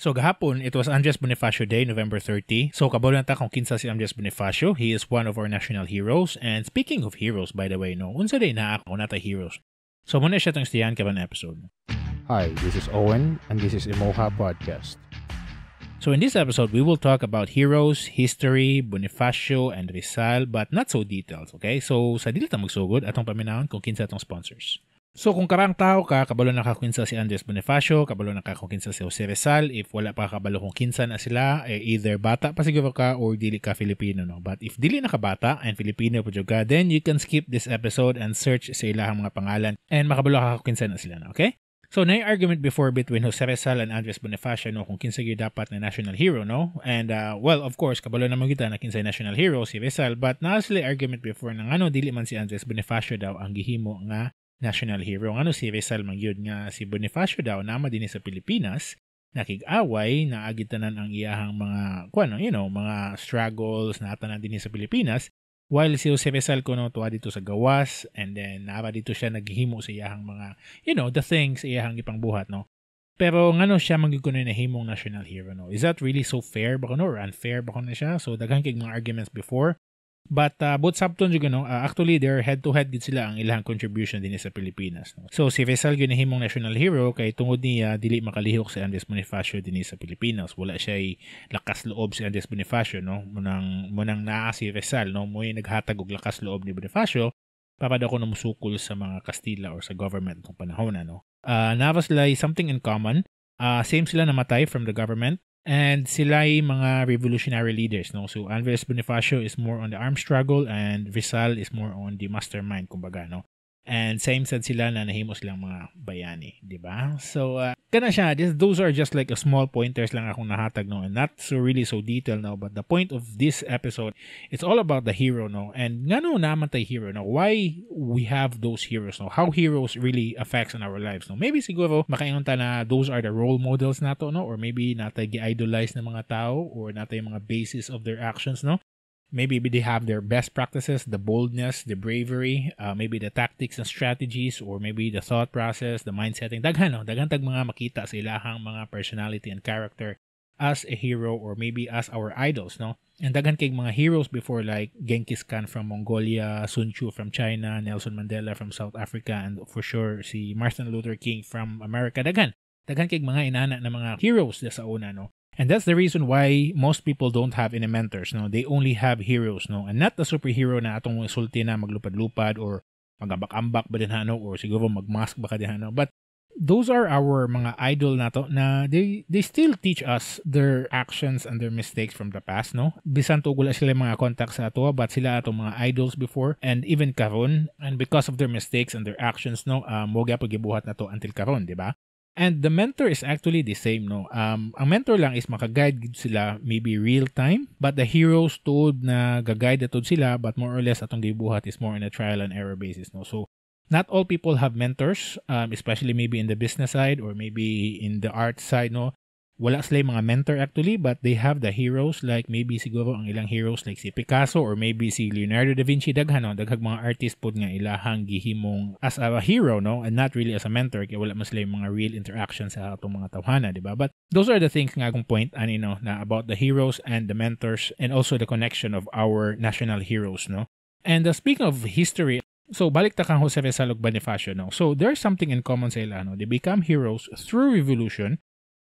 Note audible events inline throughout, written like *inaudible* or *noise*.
So gahapon, it was Andres Bonifacio Day, November 30. So kabalo nata kung kinsa si Andres Bonifacio. He is one of our national heroes. And speaking of heroes, by the way, no, unsa day na ako nata heroes. So muna siya tong istiyan kaban episode. Hi, this is Owen and this is Imoha Podcast. So in this episode, we will talk about heroes, history, Bonifacio, and Rizal, but not so details, okay? So sa dili ta magsugod atong paminahon kung kinsa atong sponsors. So kung karang tao ka, kabalo na kakunsa si Andres Bonifacio, kabalo na kakunsa si Jose Rizal, if wala pa kabalo kung kinsa na sila, eh, either bata pa siguro ka or dili ka Filipino. No? But if dili na ka bata and Filipino po ka, then you can skip this episode and search sa ilahang mga pangalan and makabalo ka kakunsa na sila. No? Okay? So, na argument before between Jose Rizal and Andres Bonifacio no, kung kinsa gyud dapat na national hero, no? And, uh, well, of course, kabalo naman kita na kinsa national hero si Rizal, but naa sila argument before na ano dili man si Andres Bonifacio daw ang gihimo nga National hero nga no si Rizal Mangyod nga si Bonifacio daw nama din sa Pilipinas nakig-away na agitanan ang iyahang mga kuno ano, you know mga struggles na atanan din sa Pilipinas while si Jose Rizal kuno tuwa dito sa gawas and then nara dito siya naghimo sa iyahang mga you know the things iyahang gipangbuhat no pero ngano siya magigkunay na himong national hero no is that really so fair ba kuno or unfair ba kuno siya so daghan kay mga arguments before But uh, both Sabton jud no, uh, actually they're head to head gid sila ang ilang contribution din sa Pilipinas. No? So si Faisal gyud nahimong national hero kay tungod niya uh, dili makalihok si Andres Bonifacio din sa Pilipinas. Wala siya lakas loob si Andres Bonifacio no. Munang munang naa si Faisal no, mo'y naghatag og lakas loob ni Bonifacio papada ko na sa mga Kastila or sa government ng panahon no. Uh, Navas lay something in common. Uh, same sila namatay from the government And sila ay mga revolutionary leaders. No? So Alvarez Bonifacio is more on the armed struggle and Rizal is more on the mastermind, kumbaga. No? And same sad sila na nahimo silang mga bayani, di ba? So, uh, Kana siya, this, those are just like a small pointers lang akong nahatag no and not so really so detailed now but the point of this episode it's all about the hero no and nga no naman hero no why we have those heroes no how heroes really affects on our lives no maybe siguro makaingon ta na those are the role models nato no or maybe natay gi-idolize ng mga tao or natay mga basis of their actions no maybe they have their best practices, the boldness, the bravery, uh, maybe the tactics and strategies, or maybe the thought process, the mind setting. Daghan, no? Daghan tag mga makita sa ilahang mga personality and character as a hero or maybe as our idols, no? And daghan kay mga heroes before like Genghis Khan from Mongolia, Sun Tzu from China, Nelson Mandela from South Africa, and for sure si Martin Luther King from America. Daghan. Daghan kay mga inana na mga heroes sa una, no? And that's the reason why most people don't have any mentors. No? They only have heroes. No? And not the superhero na atong isulti na maglupad-lupad or magambak-ambak ba din hano or siguro magmask ba ka din hano. But those are our mga idol nato na they they still teach us their actions and their mistakes from the past no bisan to gula sila mga contacts sa ato but sila ato mga idols before and even karon and because of their mistakes and their actions no uh, mo gyud gibuhat nato until karon di ba And the mentor is actually the same, no? Um, ang mentor lang is makaguide sila maybe real time, but the heroes told na gaguide to sila, but more or less atong gibuhat is more in a trial and error basis, no? So, not all people have mentors, um, especially maybe in the business side or maybe in the art side, no? wala sila yung mga mentor actually but they have the heroes like maybe siguro ang ilang heroes like si Picasso or maybe si Leonardo da Vinci daghan no daghang mga artist pod nga ilahang gihimong as a hero no and not really as a mentor kay wala man sila yung mga real interaction sa atong mga tawhana di ba but those are the things nga akong point ani know, na about the heroes and the mentors and also the connection of our national heroes no and uh, speaking of history So, balik ta kang Jose Rizal Bonifacio, no? So, there's something in common sa ila, no? They become heroes through revolution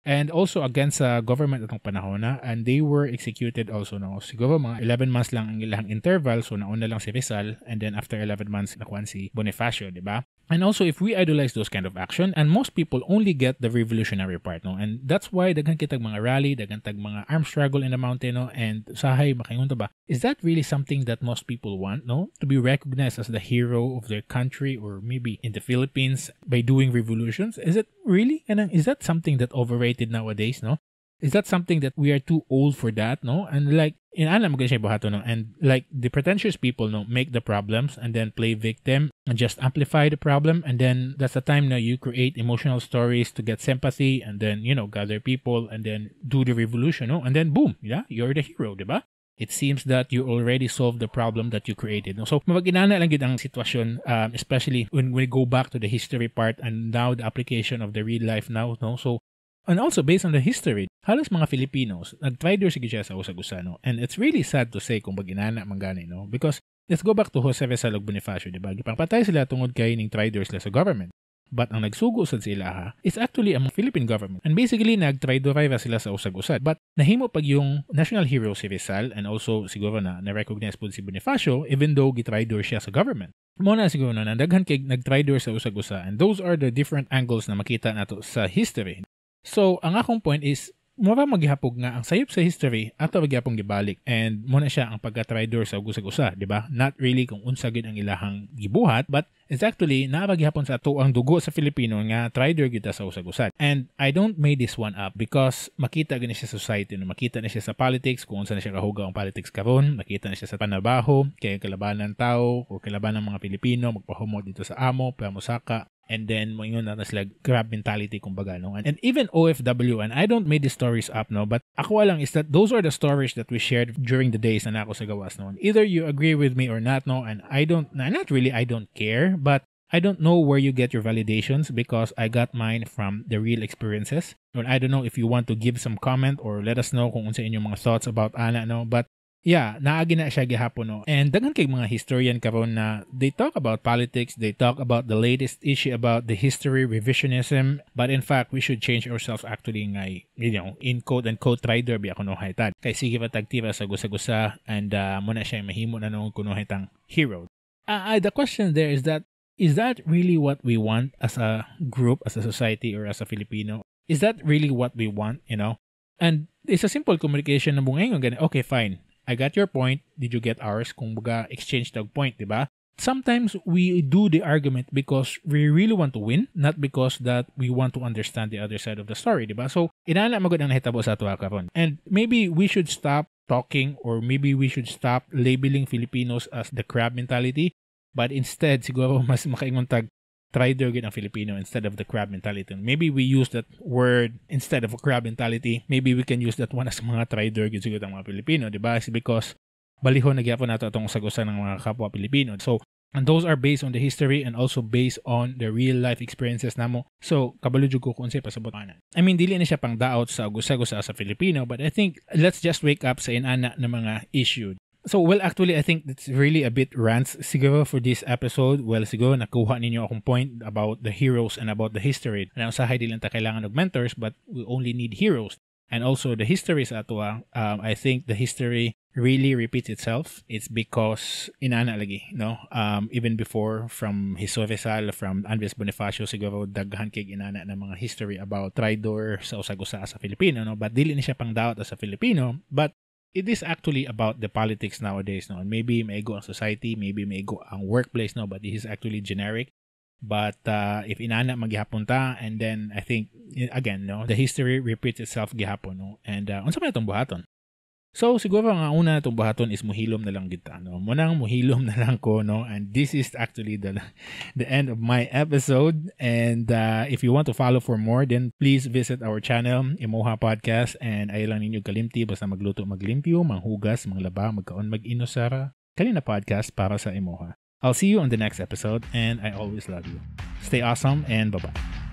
and also against sa government atong panahon na and they were executed also no siguro mga 11 months lang ang ilang interval so nauna lang si Rizal and then after 11 months nakuan si Bonifacio di ba And also, if we idolize those kind of action, and most people only get the revolutionary part, no? And that's why dagan kita mga rally, dagan tag mga arm struggle in the mountain, no? And sahay, makingunta ba? Is that really something that most people want, no? To be recognized as the hero of their country or maybe in the Philippines by doing revolutions? Is it really? And uh, is that something that overrated nowadays, no? Is that something that we are too old for that, no? And like, inalam ko siya buhato no and like the pretentious people no make the problems and then play victim and just amplify the problem and then that's the time now you create emotional stories to get sympathy and then you know gather people and then do the revolution no and then boom yeah you're the hero diba it seems that you already solved the problem that you created. No? So, mabaginana lang gid ang sitwasyon, um, especially when we go back to the history part and now the application of the real life now. No? So, and also based on the history, Halos mga Filipinos, nag-try their sige siya sa usag-usano. And it's really sad to say kung baginana man gani, no? Because let's go back to Jose Rizalog Bonifacio, di ba? Gipangpatay sila tungod kay ning try sa government. But ang nagsugo sa sila ha, is actually ang Philippine government. And basically, nag-try derive sila sa usag-usad. But nahimo pag yung national hero si Rizal and also siguro na na-recognize po si Bonifacio even though gitry door siya sa government. Muna siguro na nandaghan kay nag-try door sa usag-usa and those are the different angles na makita nato sa history. So, ang akong point is, mo ba maghihapog nga ang sayop sa history ato magyapong gibalik and mo na siya ang pagka-tridor sa ugusag usa di ba not really kung unsa gid ang ilahang gibuhat but it's actually na gihapon sa ato ang dugo sa Filipino nga tridor kita sa usag usa and i don't made this one up because makita gani siya sa society no makita na siya sa politics kung unsa na siya kahuga ang politics karon makita na siya sa panabaho kay kalabanan tao o kalabanan mga Pilipino magpahumot dito sa amo pamusaka And then, mo yun, that's like grab mentality, kumbaga, no? And, and even OFW, and I don't made these stories up, no? But ako lang is that those are the stories that we shared during the days na ako sa gawas, no? And either you agree with me or not, no? And I don't, nah, not really, I don't care, but I don't know where you get your validations because I got mine from the real experiences. And I don't know if you want to give some comment or let us know kung unsa inyong mga thoughts about ana no, but Yeah, naagi na siya gihapon no. And daghan kay mga historian karon na they talk about politics, they talk about the latest issue about the history revisionism, but in fact, we should change ourselves actually ngay, you know, in quote and quote rider bi ako no haitan. Kay sige pa tagtira sa gusa-gusa and uh, mo na siya mahimo na nung kuno hitang hero. Uh, uh, the question there is that is that really what we want as a group, as a society or as a Filipino? Is that really what we want, you know? And it's a simple communication na bungayon Okay, fine I got your point. Did you get ours? Kung baga, exchange tag point, di ba? Sometimes we do the argument because we really want to win, not because that we want to understand the other side of the story, di ba? So, inala magod ang nahitabo sa ato karon. And maybe we should stop talking or maybe we should stop labeling Filipinos as the crab mentality. But instead, siguro *laughs* mas makaingon tag try to get ang Filipino instead of the crab mentality. Maybe we use that word instead of crab mentality. Maybe we can use that one as mga try to get siguro ang mga Pilipino, di ba? because baliho na gyapon nato atong sagusa ng mga kapwa Pilipino. So, And those are based on the history and also based on the real life experiences namo. So, kabalo jud ko kung sa pasabot ana. I mean, dili na siya pang daot sa gusa-gusa sa Filipino, but I think let's just wake up sa inana ng mga issue. So, well, actually, I think it's really a bit rants siguro for this episode. Well, siguro nakuha ninyo akong point about the heroes and about the history. Na sa di lang ta kailangan ng mentors, but we only need heroes. And also, the history sa atua, ah. um, I think the history really repeats itself. It's because inana lagi, no? Um, even before from Hiso Rizal, from Andres Bonifacio, siguro daghan kay inana ng mga history about Tridor sa usagusa sa Filipino, no? But dili ni siya pang daot sa Filipino, but it is actually about the politics nowadays. No? And maybe may go ang society, maybe may go ang workplace, no? but this is actually generic. But uh, if inana magihapon ta, and then I think, again, no, the history repeats itself gihapon. No? And uh, unsa man itong buhaton? So siguro ang una itong buhaton is muhilom na lang kita. No? Munang muhilom *laughs* na lang ko. No? And this is actually the, the end of my episode. And uh, if you want to follow for more, then please visit our channel, Imoha Podcast. And ayaw lang ninyo kalimti, basta magluto, maglimpyo, manghugas, manglaba, magkaon, mag-inusara. Kalina Podcast para sa Imoha. I'll see you on the next episode and I always love you. Stay awesome and bye-bye.